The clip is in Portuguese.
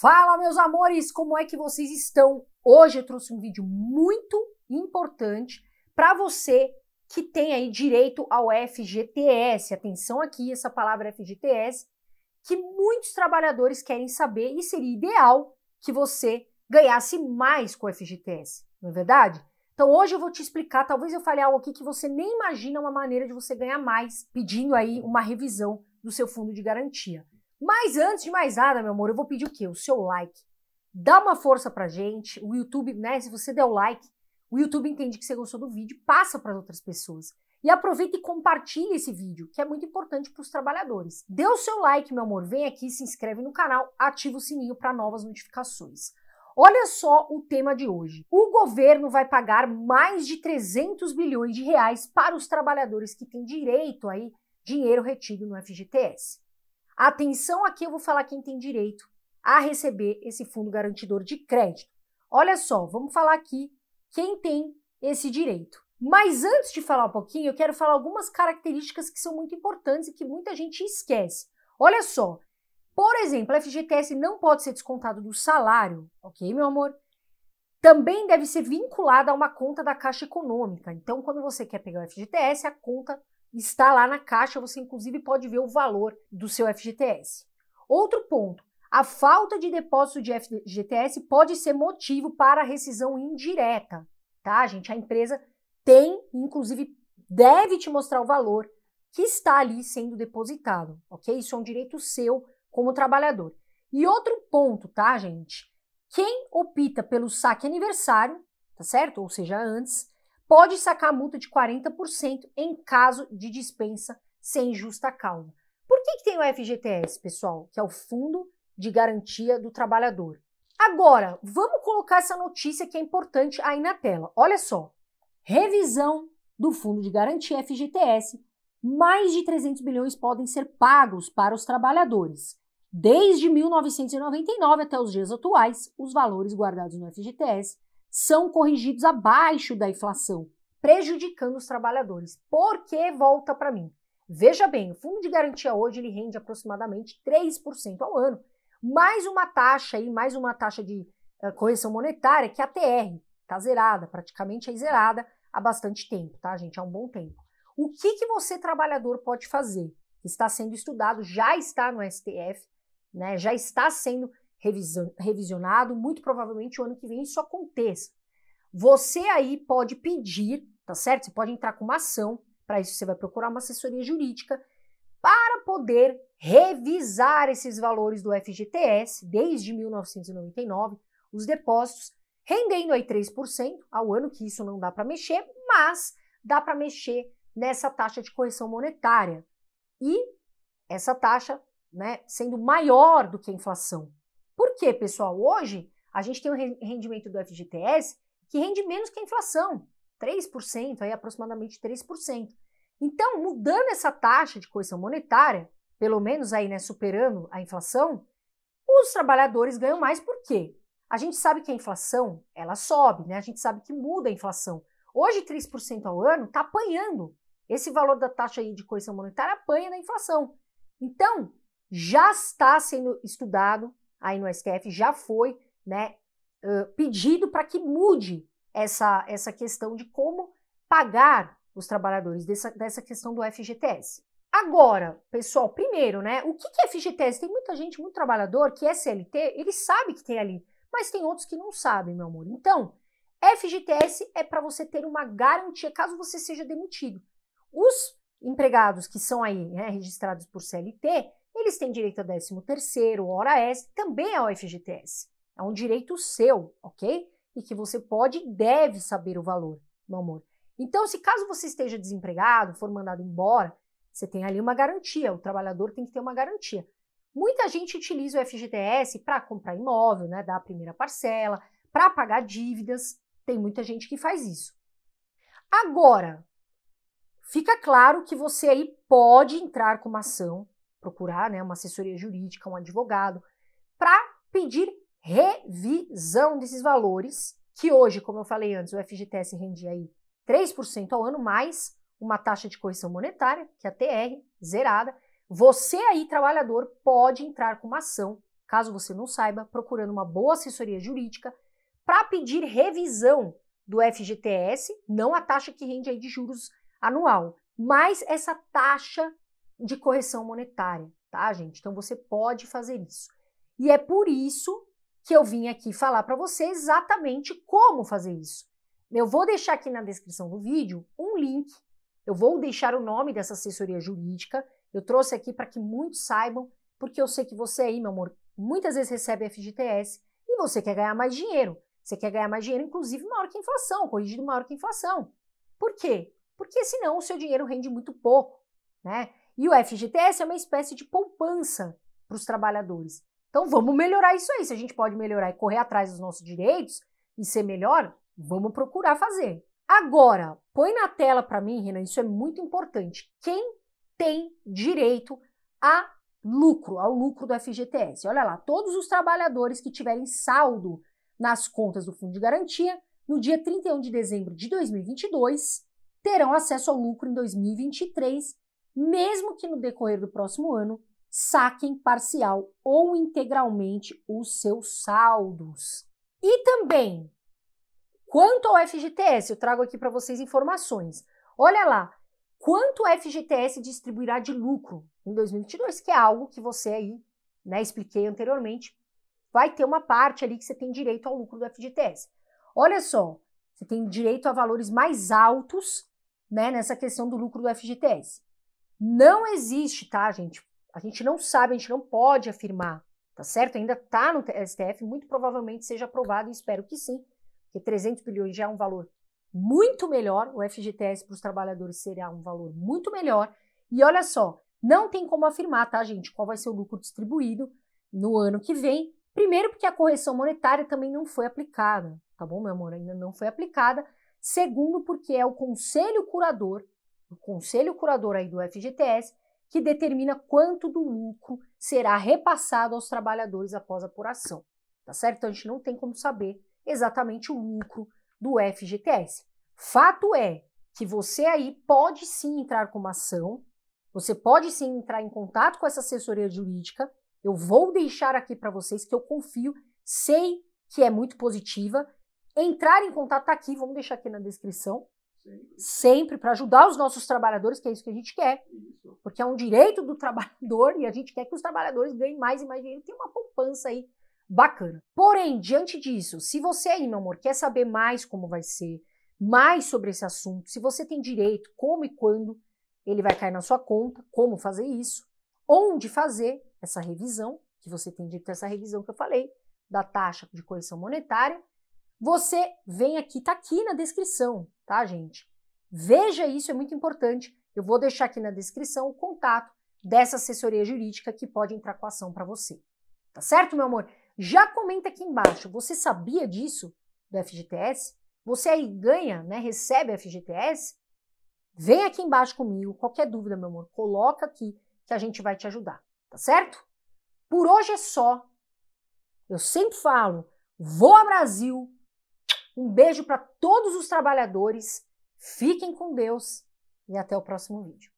Fala, meus amores, como é que vocês estão? Hoje eu trouxe um vídeo muito importante para você que tem aí direito ao FGTS. Atenção aqui, essa palavra FGTS, que muitos trabalhadores querem saber e seria ideal que você ganhasse mais com o FGTS, não é verdade? Então hoje eu vou te explicar, talvez eu fale algo aqui que você nem imagina uma maneira de você ganhar mais, pedindo aí uma revisão do seu fundo de garantia. Mas antes de mais nada, meu amor, eu vou pedir o quê? O seu like. Dá uma força pra gente. O YouTube, né? Se você der o like, o YouTube entende que você gostou do vídeo, passa para outras pessoas. E aproveita e compartilha esse vídeo, que é muito importante para os trabalhadores. Dê o seu like, meu amor, vem aqui, se inscreve no canal, ativa o sininho para novas notificações. Olha só o tema de hoje. O governo vai pagar mais de 300 bilhões de reais para os trabalhadores que têm direito aí dinheiro retido no FGTS. Atenção aqui, eu vou falar quem tem direito a receber esse fundo garantidor de crédito. Olha só, vamos falar aqui quem tem esse direito. Mas antes de falar um pouquinho, eu quero falar algumas características que são muito importantes e que muita gente esquece. Olha só, por exemplo, a FGTS não pode ser descontado do salário, ok, meu amor? Também deve ser vinculada a uma conta da Caixa Econômica. Então, quando você quer pegar o FGTS, a conta Está lá na caixa, você inclusive pode ver o valor do seu FGTS. Outro ponto, a falta de depósito de FGTS pode ser motivo para rescisão indireta, tá, gente? A empresa tem, inclusive, deve te mostrar o valor que está ali sendo depositado, ok? Isso é um direito seu como trabalhador. E outro ponto, tá, gente? Quem opta pelo saque aniversário, tá certo? Ou seja, antes, pode sacar multa de 40% em caso de dispensa sem justa causa. Por que, que tem o FGTS, pessoal? Que é o Fundo de Garantia do Trabalhador. Agora, vamos colocar essa notícia que é importante aí na tela. Olha só. Revisão do Fundo de Garantia FGTS. Mais de 300 bilhões podem ser pagos para os trabalhadores. Desde 1999 até os dias atuais, os valores guardados no FGTS são corrigidos abaixo da inflação, prejudicando os trabalhadores. Por que volta para mim? Veja bem, o fundo de garantia hoje ele rende aproximadamente 3% ao ano, mais uma taxa aí, mais uma taxa de uh, correção monetária que é a TR, está zerada, praticamente é zerada há bastante tempo, tá, gente? Há um bom tempo. O que que você trabalhador pode fazer? Está sendo estudado, já está no STF, né? Já está sendo revisionado, muito provavelmente o ano que vem isso aconteça. Você aí pode pedir, tá certo? Você pode entrar com uma ação, para isso você vai procurar uma assessoria jurídica para poder revisar esses valores do FGTS desde 1999, os depósitos, rendendo aí 3% ao ano, que isso não dá para mexer, mas dá para mexer nessa taxa de correção monetária. E essa taxa, né, sendo maior do que a inflação, por quê, pessoal? Hoje a gente tem um rendimento do FGTS que rende menos que a inflação, 3%, aí aproximadamente 3%. Então, mudando essa taxa de coerção monetária, pelo menos aí, né, superando a inflação, os trabalhadores ganham mais por quê? A gente sabe que a inflação, ela sobe, né? A gente sabe que muda a inflação. Hoje, 3% ao ano está apanhando. Esse valor da taxa aí de coerção monetária apanha na inflação. Então, já está sendo estudado aí no STF já foi né, uh, pedido para que mude essa, essa questão de como pagar os trabalhadores, dessa, dessa questão do FGTS. Agora, pessoal, primeiro, né, o que, é FGTS? Tem muita gente, muito trabalhador que é CLT, ele sabe que tem ali, mas tem outros que não sabem, meu amor. Então, FGTS é para você ter uma garantia caso você seja demitido. Os empregados que são aí né, registrados por CLT, eles têm direito a 13 terceiro, hora extra, também ao é FGTS. É um direito seu, ok? E que você pode e deve saber o valor, meu amor. Então, se caso você esteja desempregado, for mandado embora, você tem ali uma garantia, o trabalhador tem que ter uma garantia. Muita gente utiliza o FGTS para comprar imóvel, né, dar a primeira parcela, para pagar dívidas, tem muita gente que faz isso. Agora, fica claro que você aí pode entrar com uma ação procurar né, uma assessoria jurídica, um advogado, para pedir revisão desses valores, que hoje, como eu falei antes, o FGTS rendia aí 3% ao ano, mais uma taxa de correção monetária, que é a TR, zerada. Você aí, trabalhador, pode entrar com uma ação, caso você não saiba, procurando uma boa assessoria jurídica para pedir revisão do FGTS, não a taxa que rende aí de juros anual, mas essa taxa de correção monetária, tá, gente? Então você pode fazer isso. E é por isso que eu vim aqui falar para você exatamente como fazer isso. Eu vou deixar aqui na descrição do vídeo um link. Eu vou deixar o nome dessa assessoria jurídica. Eu trouxe aqui para que muitos saibam, porque eu sei que você aí, meu amor, muitas vezes recebe FGTS e você quer ganhar mais dinheiro. Você quer ganhar mais dinheiro, inclusive maior que a inflação, corrigido maior que a inflação. Por quê? Porque senão o seu dinheiro rende muito pouco, né? E o FGTS é uma espécie de poupança para os trabalhadores. Então vamos melhorar isso aí. Se a gente pode melhorar e correr atrás dos nossos direitos e ser melhor, vamos procurar fazer. Agora, põe na tela para mim, Renan, isso é muito importante. Quem tem direito a lucro, ao lucro do FGTS? Olha lá, todos os trabalhadores que tiverem saldo nas contas do Fundo de Garantia no dia 31 de dezembro de 2022 terão acesso ao lucro em 2023 mesmo que no decorrer do próximo ano saquem parcial ou integralmente os seus saldos. E também, quanto ao FGTS, eu trago aqui para vocês informações. Olha lá, quanto o FGTS distribuirá de lucro em 2022, que é algo que você aí, né, expliquei anteriormente, vai ter uma parte ali que você tem direito ao lucro do FGTS. Olha só, você tem direito a valores mais altos, né, nessa questão do lucro do FGTS. Não existe, tá, gente? A gente não sabe, a gente não pode afirmar, tá certo? Ainda tá no é, STF, muito provavelmente seja aprovado, e espero que sim, porque 300 bilhões já é um valor muito melhor, o FGTS para os trabalhadores será um valor muito melhor. E olha só, não tem como afirmar, tá, gente, qual vai ser o lucro distribuído no ano que vem. Primeiro, porque a correção monetária também não foi aplicada, tá bom, meu amor? Ainda não foi aplicada. Segundo, porque é o conselho curador o Conselho Curador aí do FGTS, que determina quanto do lucro será repassado aos trabalhadores após a apuração, tá certo? Então a gente não tem como saber exatamente o lucro do FGTS. Fato é que você aí pode sim entrar com uma ação, você pode sim entrar em contato com essa assessoria jurídica. Eu vou deixar aqui para vocês que eu confio, sei que é muito positiva. Entrar em contato tá aqui, vamos deixar aqui na descrição. Sempre, para ajudar os nossos trabalhadores, que é isso que a gente quer. Porque é um direito do trabalhador e a gente quer que os trabalhadores ganhem mais e mais dinheiro. Tem uma poupança aí bacana. Porém, diante disso, se você aí, meu amor, quer saber mais como vai ser, mais sobre esse assunto, se você tem direito, como e quando ele vai cair na sua conta, como fazer isso, onde fazer essa revisão, que você tem direito a essa revisão que eu falei, da taxa de correção monetária você vem aqui, tá aqui na descrição, tá, gente? Veja isso, é muito importante. Eu vou deixar aqui na descrição o contato dessa assessoria jurídica que pode entrar com a ação para você. Tá certo, meu amor? Já comenta aqui embaixo, você sabia disso do FGTS? Você aí ganha, né, recebe FGTS? Vem aqui embaixo comigo, qualquer dúvida, meu amor, coloca aqui que a gente vai te ajudar, tá certo? Por hoje é só. Eu sempre falo, vou ao Brasil, um beijo para todos os trabalhadores, fiquem com Deus e até o próximo vídeo.